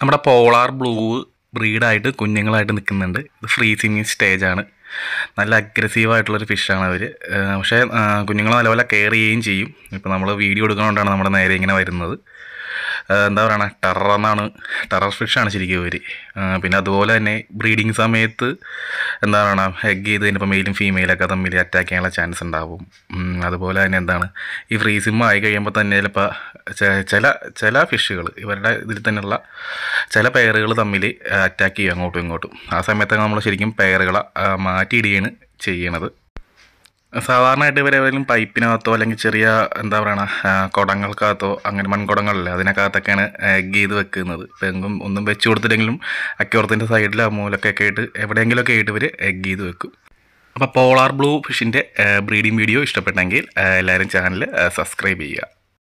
നമ്മുടെ polar blue ബ്രീഡായിട്ട് കുഞ്ഞുങ്ങളായിട്ട് നിൽക്കുന്നുണ്ട് ഇത് ഫ്രീസിങ് സ്റ്റേജാണ് നല്ല അഗ്രസീവായിട്ടുള്ളൊരു ഫിഷാണ് അവർ പക്ഷേ കുഞ്ഞുങ്ങളെ നല്ലപോലെ കെയർ ചെയ്യുകയും ചെയ്യും ഇപ്പോൾ നമ്മൾ വീഡിയോ എടുക്കുന്നതുകൊണ്ടാണ് നമ്മുടെ നേരെ ഇങ്ങനെ വരുന്നത് എന്താ പറയുക ടെറർ എന്നാണ് ടെറർ ഫിഷാണ് ശരിക്കും ഇവർ പിന്നെ അതുപോലെ തന്നെ ബ്രീഡിങ് സമയത്ത് എന്താ പറയുക എഗ് ചെയ്ത് കഴിഞ്ഞപ്പോൾ മെയിലും ഫീമെയിലൊക്കെ തമ്മിൽ അറ്റാക്ക് ചെയ്യാനുള്ള ചാൻസ് ഉണ്ടാവും അതുപോലെ തന്നെ എന്താണ് ഈ ഫ്രീ ആയി കഴിയുമ്പോൾ തന്നെ ചിലപ്പോൾ ചില ചില ഫിഷുകൾ ഇവരുടെ ഇതിൽ തന്നെയുള്ള ചില പെയറുകൾ തമ്മിൽ അറ്റാക്ക് ചെയ്യും അങ്ങോട്ടും ഇങ്ങോട്ടും ആ സമയത്തൊക്കെ നമ്മൾ ശരിക്കും പെയറുകളെ മാറ്റിയിടുകയാണ് ചെയ്യണത് സാധാരണയായിട്ട് ഇവർ പൈപ്പിനകത്തോ അല്ലെങ്കിൽ ചെറിയ എന്താ പറയണ കുടങ്ങൾക്കകത്തോ അങ്ങനെ മൺകുടങ്ങളല്ലേ അതിനകത്തൊക്കെയാണ് എഗ് ചെയ്ത് വെക്കുന്നത് ഇപ്പം എങ്കും ഒന്നും വെച്ച് കൊടുത്തില്ലെങ്കിലും സൈഡിൽ സൈഡിലോ മൂലക്കൊക്കെ ആയിട്ട് എവിടെയെങ്കിലുമൊക്കെ ആയിട്ട് ഇവർ എഗ് ചെയ്ത് വെക്കും അപ്പോൾ പോളാർ ബ്ലൂ ഫിഷിൻ്റെ ബ്രീഡിംഗ് വീഡിയോ ഇഷ്ടപ്പെട്ടെങ്കിൽ എല്ലാവരും ചാനൽ സബ്സ്ക്രൈബ് ചെയ്യുക